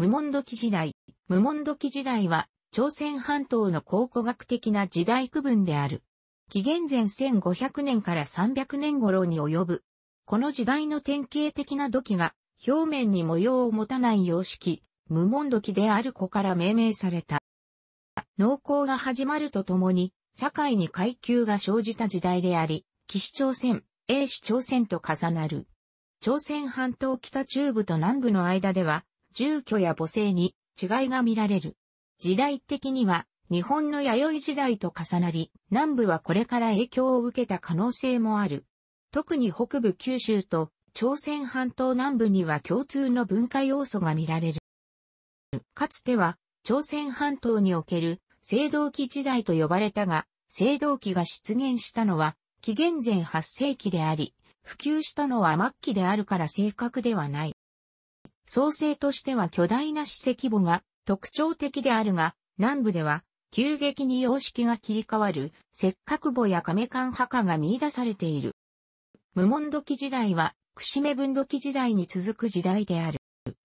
無門土器時代。無門土器時代は、朝鮮半島の考古学的な時代区分である。紀元前1500年から300年頃に及ぶ。この時代の典型的な土器が、表面に模様を持たない様式、無門土器である子から命名された。農耕が始まるとともに、社会に階級が生じた時代であり、騎士朝鮮、英史朝鮮と重なる。朝鮮半島北中部と南部の間では、住居や母性に違いが見られる。時代的には日本の弥生時代と重なり、南部はこれから影響を受けた可能性もある。特に北部九州と朝鮮半島南部には共通の文化要素が見られる。かつては朝鮮半島における青銅器時代と呼ばれたが、青銅器が出現したのは紀元前8世紀であり、普及したのは末期であるから正確ではない。創生としては巨大な史跡墓が特徴的であるが、南部では急激に様式が切り替わる、石格墓や亀館墓が見出されている。無門土器時代は、串目分土器時代に続く時代である。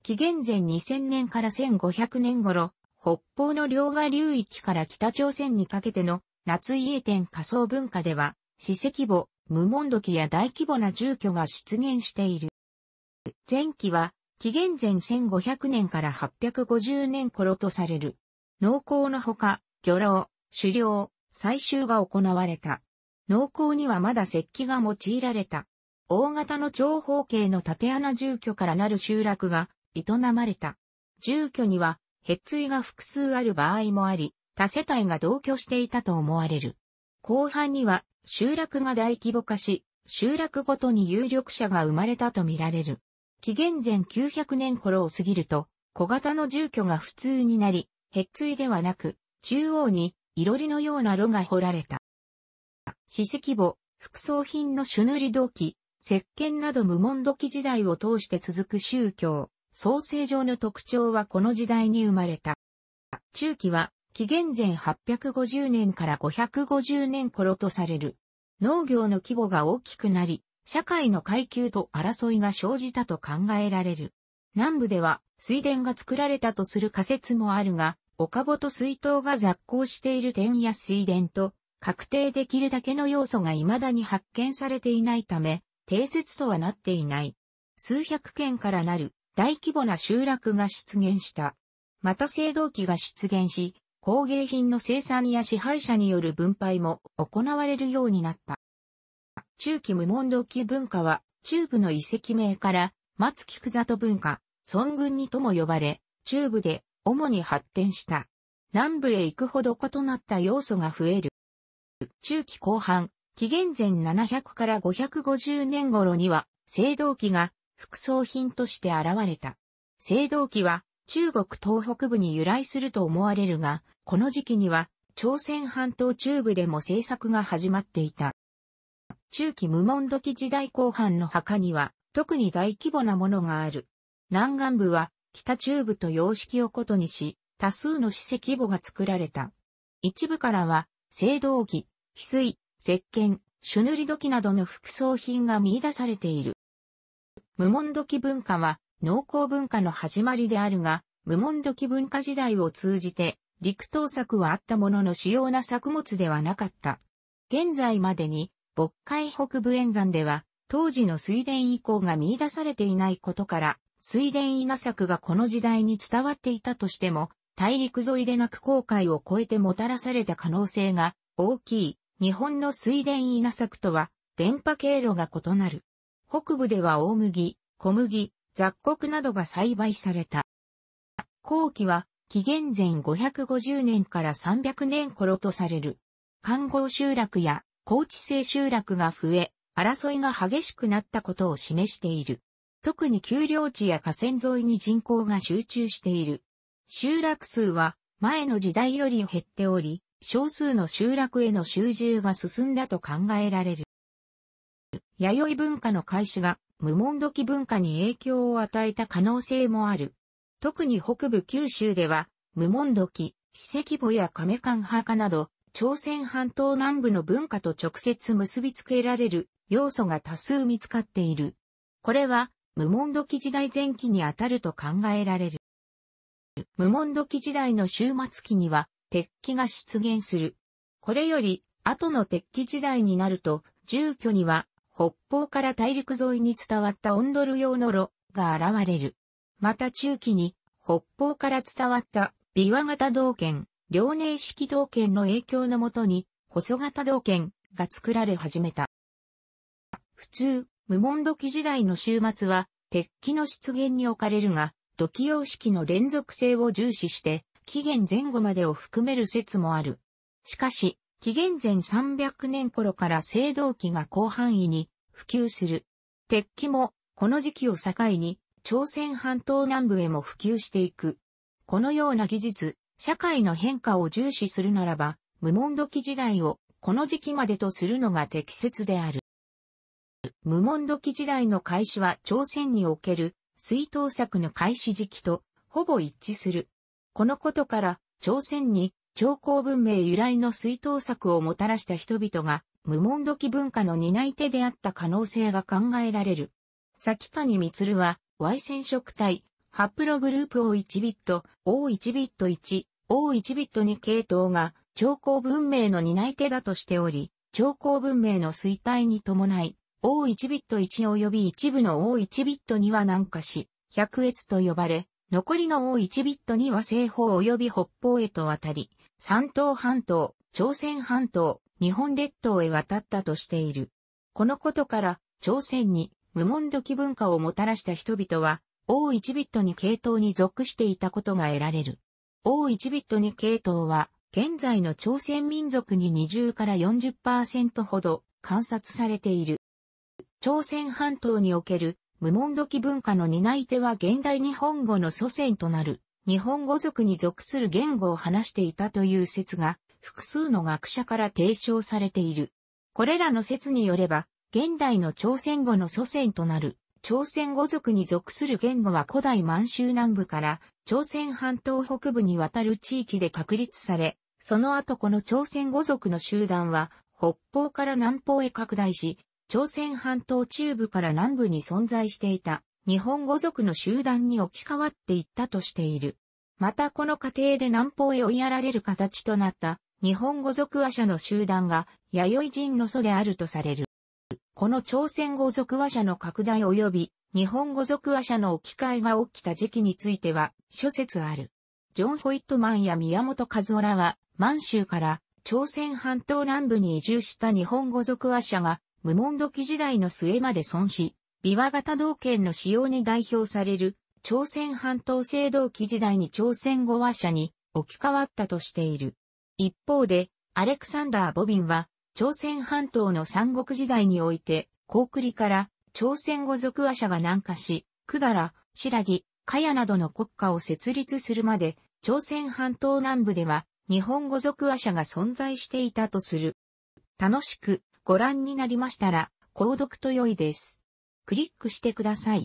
紀元前2000年から1500年頃、北方の両河流域から北朝鮮にかけての夏家店仮想文化では、史跡墓、無門土器や大規模な住居が出現している。前期は紀元前1500年から850年頃とされる。農耕のほか、漁労、狩猟、採集が行われた。農耕にはまだ石器が用いられた。大型の長方形の縦穴住居からなる集落が営まれた。住居には、ヘッツイが複数ある場合もあり、他世帯が同居していたと思われる。後半には、集落が大規模化し、集落ごとに有力者が生まれたとみられる。紀元前900年頃を過ぎると、小型の住居が普通になり、へっついではなく、中央に、いろりのような炉が掘られた。史跡簿、副葬品の朱塗り土器、石鹸など無門土器時代を通して続く宗教、創生上の特徴はこの時代に生まれた。中期は、紀元前850年から550年頃とされる。農業の規模が大きくなり、社会の階級と争いが生じたと考えられる。南部では水田が作られたとする仮説もあるが、岡本水筒が雑行している点や水田と確定できるだけの要素が未だに発見されていないため、定説とはなっていない。数百件からなる大規模な集落が出現した。また青銅器が出現し、工芸品の生産や支配者による分配も行われるようになった。中期無門土器文化は、中部の遺跡名から、松木久里文化、孫軍にとも呼ばれ、中部で主に発展した。南部へ行くほど異なった要素が増える。中期後半、紀元前700から550年頃には、青銅器が副葬品として現れた。青銅器は中国東北部に由来すると思われるが、この時期には朝鮮半島中部でも製作が始まっていた。中期無門土器時代後半の墓には、特に大規模なものがある。南岸部は、北中部と様式をことにし、多数の史跡簿が作られた。一部からは、青銅器、翡翠、石鹸、朱塗り土器などの副葬品が見出されている。無門土器文化は、農耕文化の始まりであるが、無門土器文化時代を通じて、陸東作はあったものの主要な作物ではなかった。現在までに渤海北部沿岸では、当時の水田以降が見出されていないことから、水田稲作がこの時代に伝わっていたとしても、大陸沿いでなく航海を越えてもたらされた可能性が大きい日本の水田稲作とは電波経路が異なる。北部では大麦、小麦、雑穀などが栽培された。後期は紀元前550年から300年頃とされる。環合集落や高知性集落が増え、争いが激しくなったことを示している。特に丘陵地や河川沿いに人口が集中している。集落数は前の時代より減っており、少数の集落への集中が進んだと考えられる。弥生文化の開始が無門土器文化に影響を与えた可能性もある。特に北部九州では、無門土器、史跡墓や亀館墓など、朝鮮半島南部の文化と直接結びつけられる要素が多数見つかっている。これは、無門土器時代前期にあたると考えられる。無門土器時代の終末期には、鉄器が出現する。これより、後の鉄器時代になると、住居には、北方から大陸沿いに伝わったオンドル用の炉が現れる。また中期に、北方から伝わった琵琶型道剣、両寧式道剣の影響のもとに、細型道剣が作られ始めた。普通、無門土器時代の終末は、鉄器の出現に置かれるが、土器様式の連続性を重視して、紀元前後までを含める説もある。しかし、紀元前300年頃から青銅器が広範囲に普及する。鉄器も、この時期を境に、朝鮮半島南部へも普及していく。このような技術、社会の変化を重視するならば、無門時時代をこの時期までとするのが適切である。無門時時代の開始は朝鮮における水頭作の開始時期とほぼ一致する。このことから朝鮮に朝貢文明由来の水頭作をもたらした人々が無門時文化の担い手であった可能性が考えられる。先谷光は、Y 染色体、ハプログループ O1 ビット、O1 ビット1、O1 ビット2系統が、長江文明の担い手だとしており、長江文明の衰退に伴い、O1 ビット1及び一部の O1 ビットには南下し、百越と呼ばれ、残りの O1 ビットには西方及び北方へと渡り、山東半島、朝鮮半島、日本列島へ渡ったとしている。このことから、朝鮮に無門土器文化をもたらした人々は、O1 ビット2系統に属していたことが得られる。O1 ビット2系統は、現在の朝鮮民族に20から40%ほど観察されている。朝鮮半島における無土時文化の担い手は現代日本語の祖先となる日本語族に属する言語を話していたという説が複数の学者から提唱されている。これらの説によれば現代の朝鮮語の祖先となる朝鮮語族に属する言語は古代満州南部から朝鮮半島北部にわたる地域で確立され、その後この朝鮮語族の集団は北方から南方へ拡大し、朝鮮半島中部から南部に存在していた日本語族の集団に置き換わっていったとしている。またこの過程で南方へ追いやられる形となった日本語族亜者の集団が弥生人の祖であるとされる。この朝鮮語族話者の拡大及び日本語族話者の置き換えが起きた時期については諸説ある。ジョン・ホイットマンや宮本和夫らは満州から朝鮮半島南部に移住した日本語族話者が無門土器時代の末まで損し、琵琶型道圏の使用に代表される朝鮮半島制度期時代に朝鮮語話者に置き換わったとしている。一方で、アレクサンダー・ボビンは、朝鮮半島の三国時代において、高栗から朝鮮語族話者が南下し、百済、白木、カヤなどの国家を設立するまで、朝鮮半島南部では日本語族話者が存在していたとする。楽しくご覧になりましたら、購読と良いです。クリックしてください。